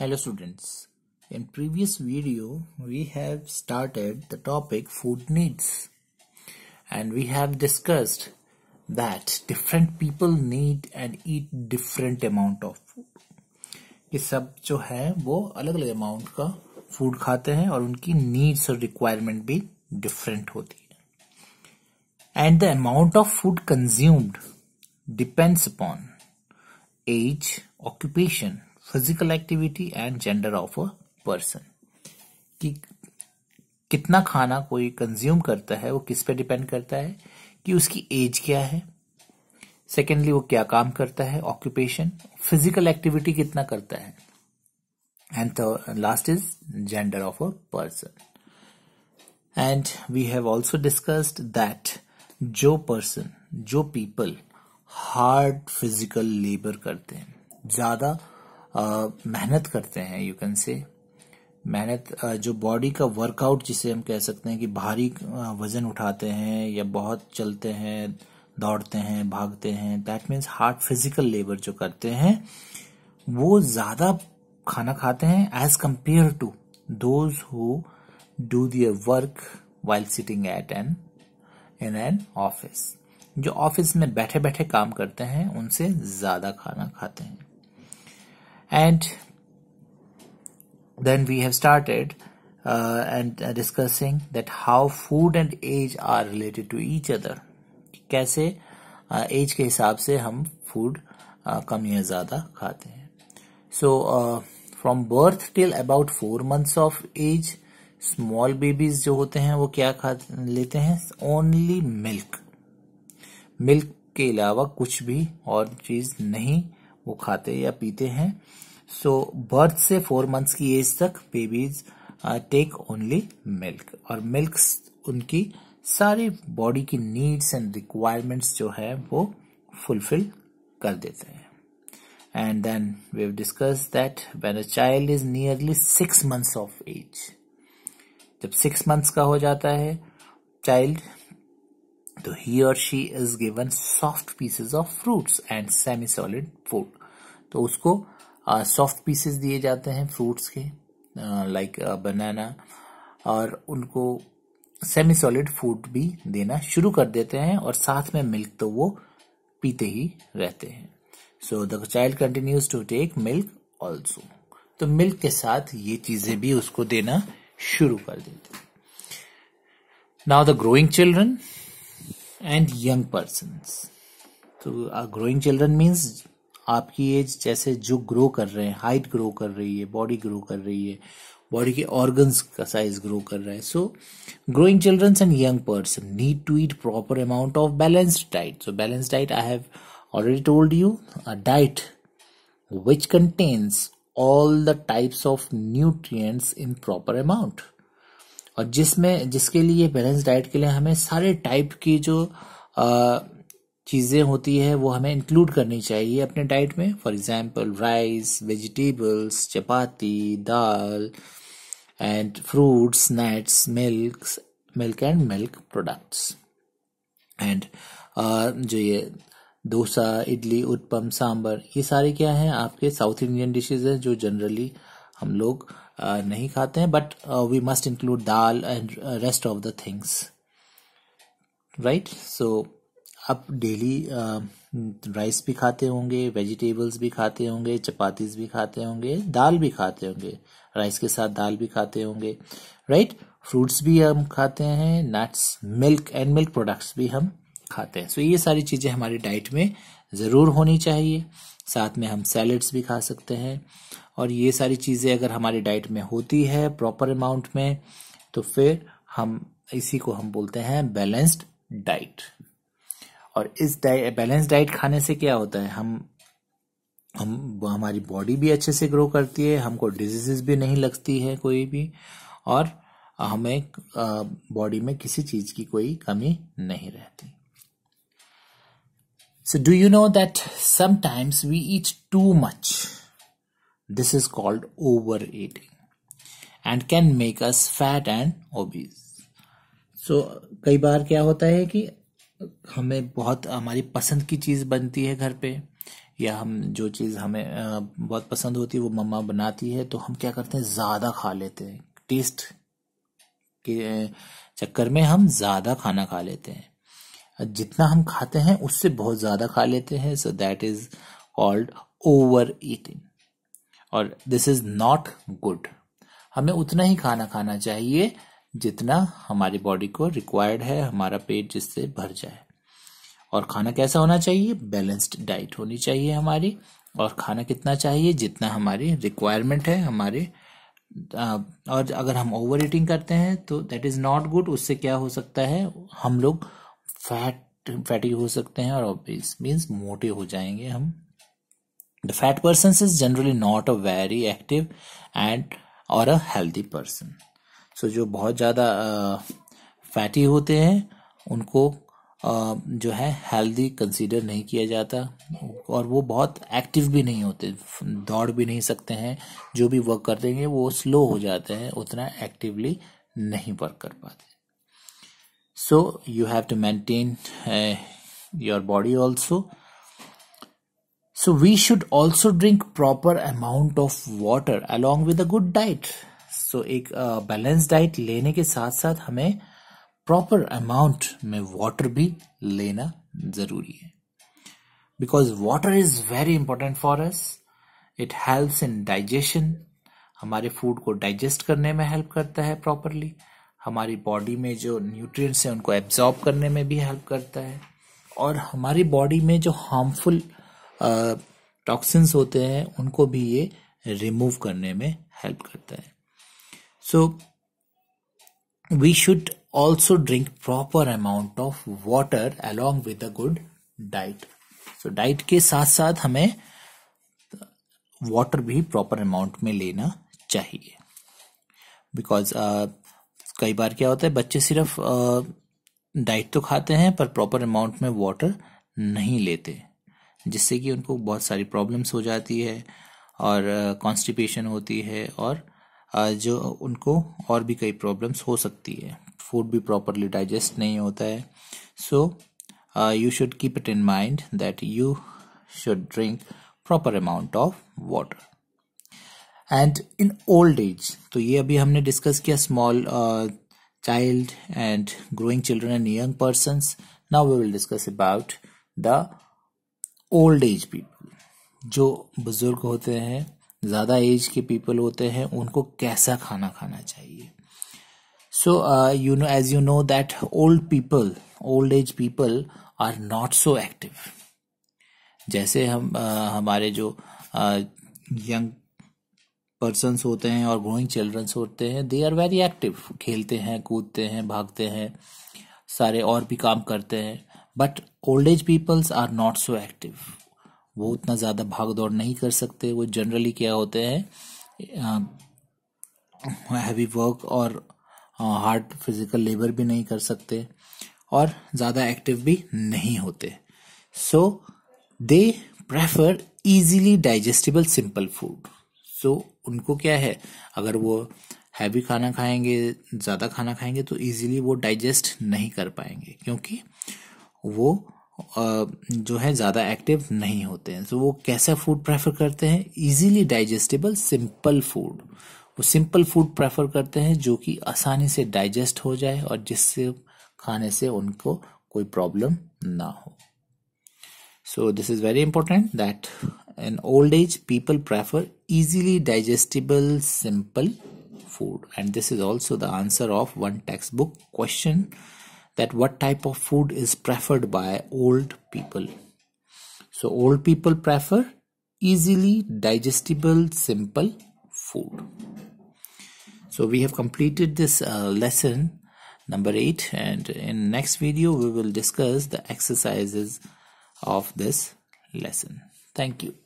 Hello students, in previous video we have started the topic food needs and we have discussed that different people need and eat different amount of food. कि सब जो है वो अलग अलग amount का food खाते हैं और उनकी नीड्स और रिक्वायरमेंट भी डिफरेंट होती है and the amount of food consumed depends upon age occupation physical activity and gender of a person कि कितना खाना कोई कंज्यूम करता है वो किस पे डिपेंड करता है कि उसकी एज क्या है सेकेंडली वो क्या काम करता है ऑक्यूपेशन फिजिकल एक्टिविटी कितना करता है and last is gender of a person and we have also discussed that जो पर्सन जो पीपल हार्ड फिजिकल लेबर करते हैं ज्यादा मेहनत करते हैं यू कैन से मेहनत जो बॉडी का वर्कआउट जिसे हम कह सकते हैं कि भारी वजन उठाते हैं या बहुत चलते हैं दौड़ते हैं भागते हैं that means hard physical labour जो करते हैं वो ज्यादा खाना खाते हैं as compared to those who do their work while sitting at an in an office जो ऑफिस में बैठे बैठे काम करते हैं उनसे ज्यादा खाना खाते हैं and then we have started uh, and uh, discussing that how food and age are related to each other कैसे एज uh, के हिसाब से हम फूड uh, कम या ज़्यादा खाते हैं so from birth till about four months of age small babies जो होते हैं वो क्या खा लेते हैं ओनली मिल्क मिल्क के अलावा कुछ भी और चीज़ नहीं वो खाते या पीते हैं सो बर्थ से फोर मंथ्स की एज तक बेबीज टेक ओनली मिल्क और मिल्क उनकी सारी बॉडी की नीड्स एंड रिक्वायरमेंट्स जो है वो फुलफिल कर देते हैं and then we discuss that when a child is nearly six months of age जब सिक्स मंथ्स का हो जाता है चाइल्ड तो ही और she is given soft pieces of fruits and semi solid food तो उसको सॉफ्ट पीसेस दिए जाते हैं फ्रूट्स के लाइक बनाना और उनको सेमी सॉलिड फूड भी देना शुरू कर देते हैं और साथ में मिल्क तो वो पीते ही रहते हैं so the child continues to take milk also तो मिल्क के साथ ये चीजें भी उसको देना शुरू कर देते now the growing children and young person तो ग्रोइंग चिल्ड्रन मीन्स आपकी एज जैसे जो ग्रो कर रहे हैं हाइट ग्रो कर रही है बॉडी ग्रो कर रही है बॉडी के ऑर्गन्स का साइज ग्रो कर रहा है so growing childrens and young person need to eat proper amount of balanced diet so balance diet I have already told you a diet which contains all the types of nutrients in proper amount और जिसमें जिसके लिए balance diet के लिए हमें सारे type की जो uh, चीज़ें होती है वो हमें इंक्लूड करनी चाहिए अपने डाइट में for example rice vegetables chapati dal and fruits nuts milk milk and milk products and जो ये डोसा इडली उत्पम सांबर ये सारे क्या हैं आपके साउथ इंडियन डिशेज हैं जो जनरली हम लोग uh, नहीं खाते हैं but we must include dal and rest of the things right so आप डेली राइस भी खाते होंगे वेजिटेबल्स भी खाते होंगे चपातीस भी खाते होंगे दाल भी खाते होंगे राइस के साथ दाल भी खाते होंगे राइट फ्रूट्स भी हम खाते हैं nuts milk and milk products भी हम खाते हैं सो so, ये सारी चीज़ें हमारी डाइट में ज़रूर होनी चाहिए साथ में हम सैलड्स भी खा सकते हैं और ये सारी चीज़ें अगर हमारी डाइट में होती है प्रॉपर अमाउंट में तो फिर हम इसी को हम बोलते हैं बैलेंस्ड डाइट और इस डाइट बैलेंस डाइट खाने से क्या होता है हम हम हमारी बॉडी भी अच्छे से ग्रो करती है हमको डिजीजेस भी नहीं लगती है कोई भी और हमें बॉडी में किसी चीज की कोई कमी नहीं रहती so do you know that sometimes we eat too much this is called over eating and can make us fat and obese so कई बार क्या होता है कि हमें बहुत हमारी पसंद की चीज़ बनती है घर पे या हम जो चीज़ हमें बहुत पसंद होती है वो मम्मा बनाती है तो हम क्या करते हैं ज़्यादा खा लेते हैं टेस्ट के चक्कर में हम ज़्यादा खाना खा लेते हैं जितना हम खाते हैं उससे बहुत ज़्यादा खा लेते हैं so that is called over eating और दिस इज़ नॉट गुड हमें उतना ही खाना खाना चाहिए जितना हमारी बॉडी को रिक्वायर्ड है हमारा पेट जिससे भर जाए और खाना कैसा होना चाहिए बैलेंस्ड डाइट होनी चाहिए हमारी और खाना कितना चाहिए जितना हमारी रिक्वायरमेंट है हमारे और अगर हम ओवर ईटिंग करते हैं तो दैट इज़ नॉट गुड उससे क्या हो सकता है हम लोग फैट फैटी हो सकते हैं और ऑब्वियस मीन्स मोटे हो जाएंगे हम the fat person is generally not a very active and और अ हेल्दी पर्सन सो जो बहुत ज़्यादा फैटी होते हैं उनको जो है हेल्दी कंसीडर नहीं किया जाता और वो बहुत एक्टिव भी नहीं होते दौड़ भी नहीं सकते हैं जो भी वर्क करते हैं वो स्लो हो जाते हैं उतना एक्टिवली नहीं वर्क कर पाते so you have to maintain your body also so we should also drink proper amount of water along with a good diet so एक बैलेंस uh, डाइट लेने के साथ साथ हमें प्रॉपर अमाउंट में वाटर भी लेना जरूरी है because water is very important for us it helps in digestion हमारे फूड को डाइजेस्ट करने में हेल्प करता है प्रॉपरली हमारी बॉडी में जो न्यूट्रिएंट्स हैं उनको एब्जॉर्ब करने में भी हेल्प करता है और हमारी बॉडी में जो हार्मफुल टॉक्सिन्स uh, होते हैं उनको भी ये रिमूव करने में हेल्प करता है so we should also drink proper amount of water along with a good diet so diet के साथ साथ हमें वाटर भी प्रॉपर अमाउंट में लेना चाहिए बिकॉज uh, कई बार क्या होता है बच्चे सिर्फ डाइट uh, तो खाते हैं पर प्रॉपर अमाउंट में वाटर नहीं लेते जिससे कि उनको बहुत सारी प्रॉब्लम्स हो जाती है और कॉन्स्टिपेशन uh, होती है और जो उनको और भी कई प्रॉब्लम्स हो सकती है फूड भी प्रॉपरली डाइजेस्ट नहीं होता है so you should keep it in mind that you should drink proper amount of water and in old age तो ये अभी हमने डिस्कस किया small child and growing children and young person now we will discuss about the old age people जो बुजुर्ग होते हैं ज़्यादा एज के पीपल होते हैं उनको कैसा खाना खाना चाहिए so you know as you know that old people old age people are not so active जैसे हम uh, हमारे जो यंग uh, पर्सनस होते हैं और ग्रोइंग चिल्ड्रंस होते हैं दे आर वेरी एक्टिव खेलते हैं कूदते हैं भागते हैं सारे और भी काम करते हैं but old age peoples are not so active वो उतना ज़्यादा भाग दौड़ नहीं कर सकते वो जनरली क्या होते हैं हैवी वर्क और हार्ड फिजिकल लेबर भी नहीं कर सकते और ज़्यादा एक्टिव भी नहीं होते so they prefer easily digestible simple food so उनको क्या है अगर वो हैवी खाना खाएंगे ज़्यादा खाना खाएंगे तो ईजिली वो डाइजेस्ट नहीं कर पाएंगे क्योंकि वो जो है ज़्यादा एक्टिव नहीं होते हैं तो वो कैसा फूड प्रेफर करते हैं इजीली डाइजेस्टेबल सिंपल फूड वो सिंपल फूड प्रेफर करते हैं जो कि आसानी से डाइजेस्ट हो जाए और जिससे खाने से उनको कोई प्रॉब्लम ना हो so this is very important that in old age people prefer easily digestible simple food and this is also the answer of one textbook question that what type of food is preferred by old people. So old people prefer easily digestible simple food. So we have completed this uh, lesson number 8 and in next video we will discuss the exercises of this lesson. Thank you.